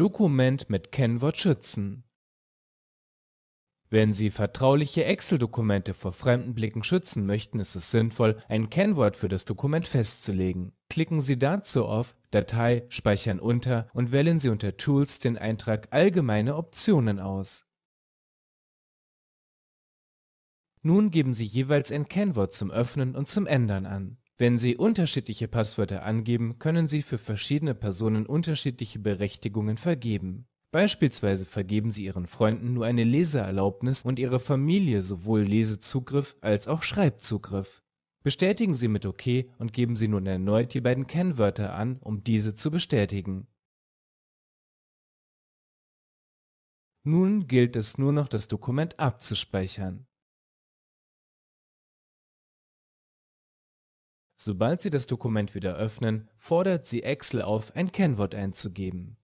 Dokument mit Kennwort schützen. Wenn Sie vertrauliche Excel-Dokumente vor fremden Blicken schützen möchten, ist es sinnvoll, ein Kennwort für das Dokument festzulegen. Klicken Sie dazu auf Datei Speichern unter und wählen Sie unter Tools den Eintrag Allgemeine Optionen aus. Nun geben Sie jeweils ein Kennwort zum Öffnen und zum Ändern an. Wenn Sie unterschiedliche Passwörter angeben, können Sie für verschiedene Personen unterschiedliche Berechtigungen vergeben. Beispielsweise vergeben Sie Ihren Freunden nur eine Leseerlaubnis und Ihrer Familie sowohl Lesezugriff als auch Schreibzugriff. Bestätigen Sie mit OK und geben Sie nun erneut die beiden Kennwörter an, um diese zu bestätigen. Nun gilt es nur noch, das Dokument abzuspeichern. Sobald Sie das Dokument wieder öffnen, fordert sie Excel auf, ein Kennwort einzugeben